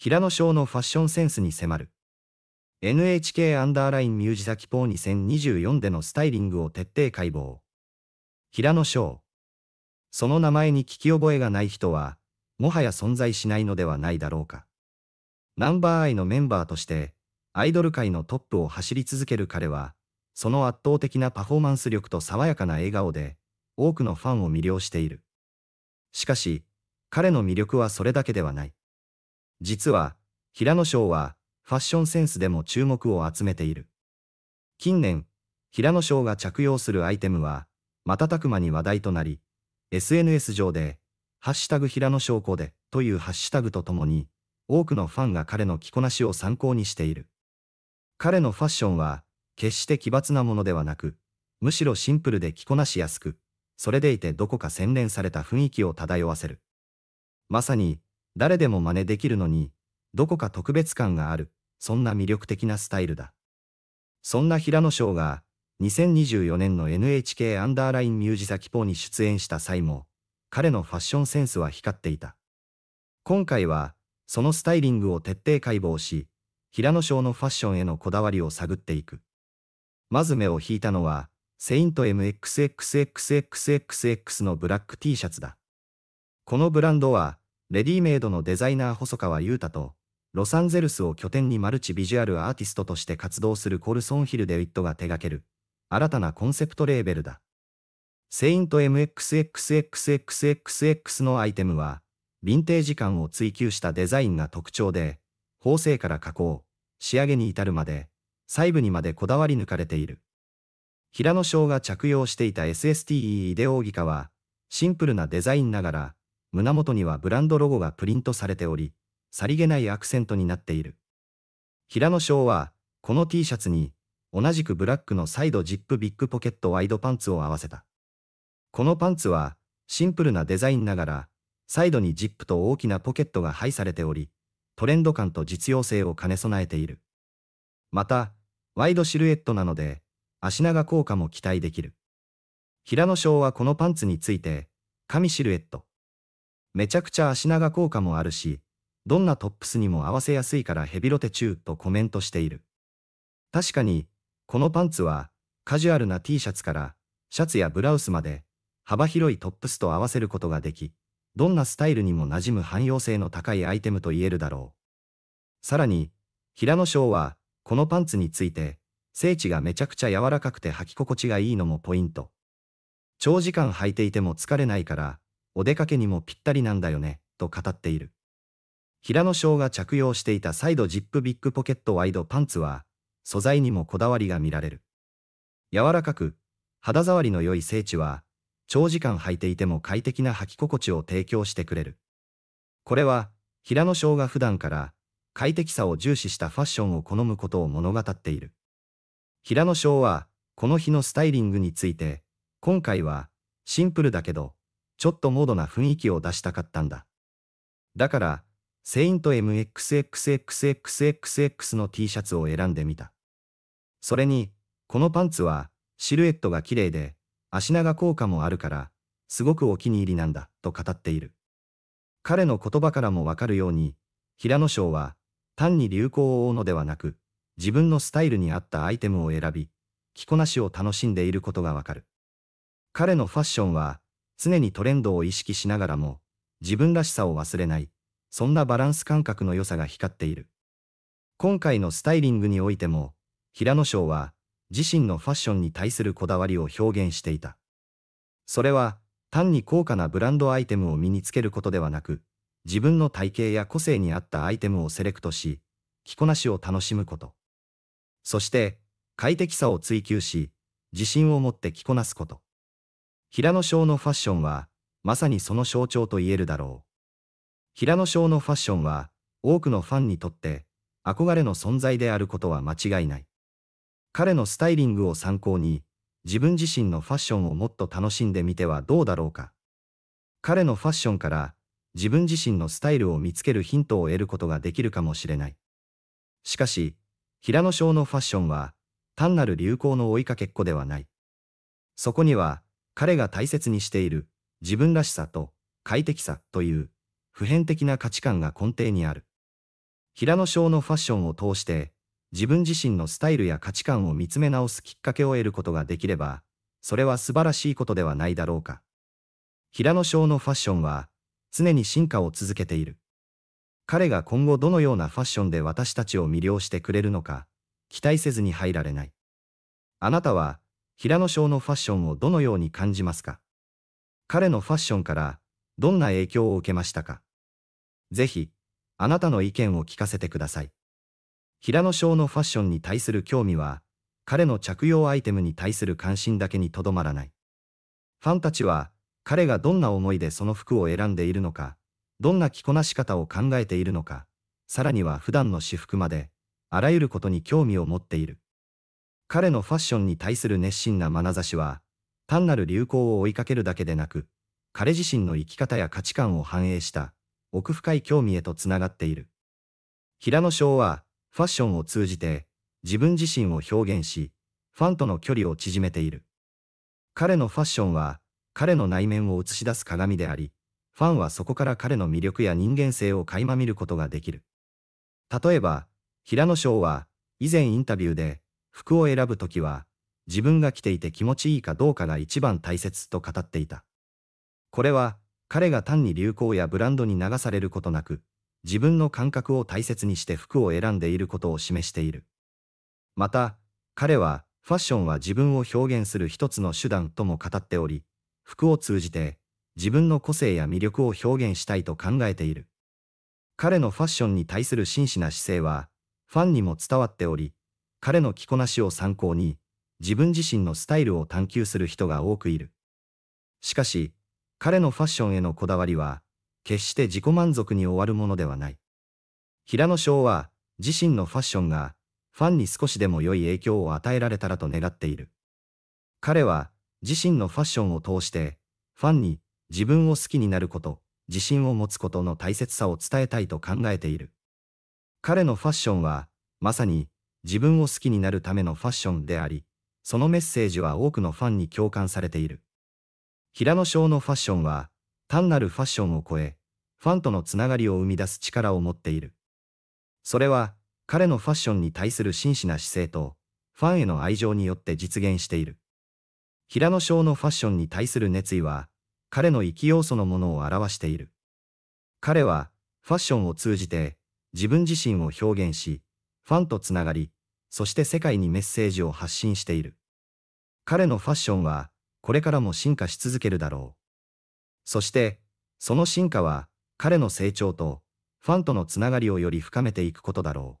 平野翔のファッションセンスに迫る。NHK アンダーラインミュージサキポー2024でのスタイリングを徹底解剖。平野翔。その名前に聞き覚えがない人は、もはや存在しないのではないだろうか。ナンバーアイのメンバーとして、アイドル界のトップを走り続ける彼は、その圧倒的なパフォーマンス力と爽やかな笑顔で、多くのファンを魅了している。しかし、彼の魅力はそれだけではない。実は、平野翔は、ファッションセンスでも注目を集めている。近年、平野翔が着用するアイテムは、瞬く間に話題となり、SNS 上で、ハッシュタグ平野翔子でというハッシュタグとともに、多くのファンが彼の着こなしを参考にしている。彼のファッションは、決して奇抜なものではなく、むしろシンプルで着こなしやすく、それでいてどこか洗練された雰囲気を漂わせる。まさに、誰でも真似できるのに、どこか特別感がある、そんな魅力的なスタイルだ。そんな平野翔が、2024年の NHK アンダーラインミュージサキポに出演した際も、彼のファッションセンスは光っていた。今回は、そのスタイリングを徹底解剖し、平野翔のファッションへのこだわりを探っていく。まず目を引いたのは、セイント MXXXXXX のブラック T シャツだ。このブランドは、レディメイドのデザイナー細川優太と、ロサンゼルスを拠点にマルチビジュアルアーティストとして活動するコルソン・ヒルデウィットが手掛ける、新たなコンセプトレーベルだ。セイント MXXXXXX のアイテムは、ヴィンテージ感を追求したデザインが特徴で、縫製から加工、仕上げに至るまで、細部にまでこだわり抜かれている。平野翔が着用していた SSTE イデオーギカは、シンプルなデザインながら、胸元にはブランドロゴがプリントされており、さりげないアクセントになっている。平野翔は、この T シャツに、同じくブラックのサイドジップビッグポケットワイドパンツを合わせた。このパンツは、シンプルなデザインながら、サイドにジップと大きなポケットが配されており、トレンド感と実用性を兼ね備えている。また、ワイドシルエットなので、足長効果も期待できる。平野翔はこのパンツについて、神シルエット。めちゃくちゃ足長効果もあるし、どんなトップスにも合わせやすいからヘビロテ中とコメントしている。確かに、このパンツは、カジュアルな T シャツから、シャツやブラウスまで、幅広いトップスと合わせることができ、どんなスタイルにも馴染む汎用性の高いアイテムと言えるだろう。さらに、平野翔は、このパンツについて、聖地がめちゃくちゃ柔らかくて履き心地がいいのもポイント。長時間履いていても疲れないから、お出かけにもぴったりなんだよね、と語っている。平野翔が着用していたサイドジップビッグポケットワイドパンツは、素材にもこだわりが見られる。柔らかく、肌触りの良い聖地は、長時間履いていても快適な履き心地を提供してくれる。これは、平野翔が普段から快適さを重視したファッションを好むことを物語っている。平野翔は、この日のスタイリングについて、今回は、シンプルだけど、ちょっとモードな雰囲気を出したかったんだ。だから、セイント MXXXXXX の T シャツを選んでみた。それに、このパンツは、シルエットが綺麗で、足長効果もあるから、すごくお気に入りなんだ、と語っている。彼の言葉からもわかるように、平野翔は、単に流行を追うのではなく、自分のスタイルに合ったアイテムを選び、着こなしを楽しんでいることがわかる。彼のファッションは、常にトレンドを意識しながらも、自分らしさを忘れない、そんなバランス感覚の良さが光っている。今回のスタイリングにおいても、平野翔は、自身のファッションに対するこだわりを表現していた。それは、単に高価なブランドアイテムを身につけることではなく、自分の体型や個性に合ったアイテムをセレクトし、着こなしを楽しむこと。そして、快適さを追求し、自信を持って着こなすこと。平野翔のファッションは、まさにその象徴と言えるだろう。平野翔のファッションは、多くのファンにとって、憧れの存在であることは間違いない。彼のスタイリングを参考に、自分自身のファッションをもっと楽しんでみてはどうだろうか。彼のファッションから、自分自身のスタイルを見つけるヒントを得ることができるかもしれない。しかし、平野翔のファッションは、単なる流行の追いかけっこではない。そこには、彼が大切にしている自分らしさと快適さという普遍的な価値観が根底にある。平野翔のファッションを通して自分自身のスタイルや価値観を見つめ直すきっかけを得ることができれば、それは素晴らしいことではないだろうか。平野翔のファッションは常に進化を続けている。彼が今後どのようなファッションで私たちを魅了してくれるのか、期待せずに入られない。あなたは平野翔のファッションをどのように感じますか彼のファッションからどんな影響を受けましたかぜひ、あなたの意見を聞かせてください。平野翔のファッションに対する興味は、彼の着用アイテムに対する関心だけにとどまらない。ファンたちは、彼がどんな思いでその服を選んでいるのか、どんな着こなし方を考えているのか、さらには普段の私服まで、あらゆることに興味を持っている。彼のファッションに対する熱心な眼差しは、単なる流行を追いかけるだけでなく、彼自身の生き方や価値観を反映した奥深い興味へとつながっている。平野翔はファッションを通じて自分自身を表現し、ファンとの距離を縮めている。彼のファッションは彼の内面を映し出す鏡であり、ファンはそこから彼の魅力や人間性を垣間見ることができる。例えば、平野翔は以前インタビューで服を選ぶときは、自分が着ていて気持ちいいかどうかが一番大切と語っていた。これは、彼が単に流行やブランドに流されることなく、自分の感覚を大切にして服を選んでいることを示している。また、彼は、ファッションは自分を表現する一つの手段とも語っており、服を通じて、自分の個性や魅力を表現したいと考えている。彼のファッションに対する真摯な姿勢は、ファンにも伝わっており、彼の着こなしを参考に、自分自身のスタイルを探求する人が多くいる。しかし、彼のファッションへのこだわりは、決して自己満足に終わるものではない。平野翔は、自身のファッションが、ファンに少しでも良い影響を与えられたらと願っている。彼は、自身のファッションを通して、ファンに自分を好きになること、自信を持つことの大切さを伝えたいと考えている。彼のファッションは、まさに自分を好きになるためのファッションであり、そのメッセージは多くのファンに共感されている。平野翔のファッションは、単なるファッションを超え、ファンとのつながりを生み出す力を持っている。それは、彼のファッションに対する真摯な姿勢と、ファンへの愛情によって実現している。平野翔のファッションに対する熱意は、彼の生き要素のものを表している。彼は、ファッションを通じて、自分自身を表現し、ファンとつながり、そして世界にメッセージを発信している。彼のファッションは、これからも進化し続けるだろう。そして、その進化は、彼の成長と、ファンとのつながりをより深めていくことだろう。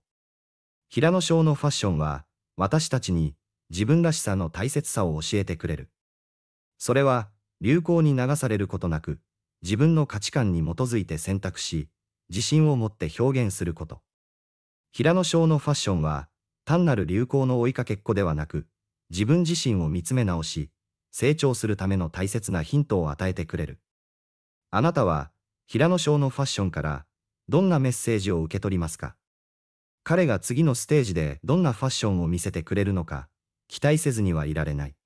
平野翔のファッションは、私たちに、自分らしさの大切さを教えてくれる。それは、流行に流されることなく、自分の価値観に基づいて選択し、自信を持って表現すること。平野翔のファッションは、単なる流行の追いかけっこではなく、自分自身を見つめ直し、成長するための大切なヒントを与えてくれる。あなたは、平野翔のファッションから、どんなメッセージを受け取りますか彼が次のステージでどんなファッションを見せてくれるのか、期待せずにはいられない。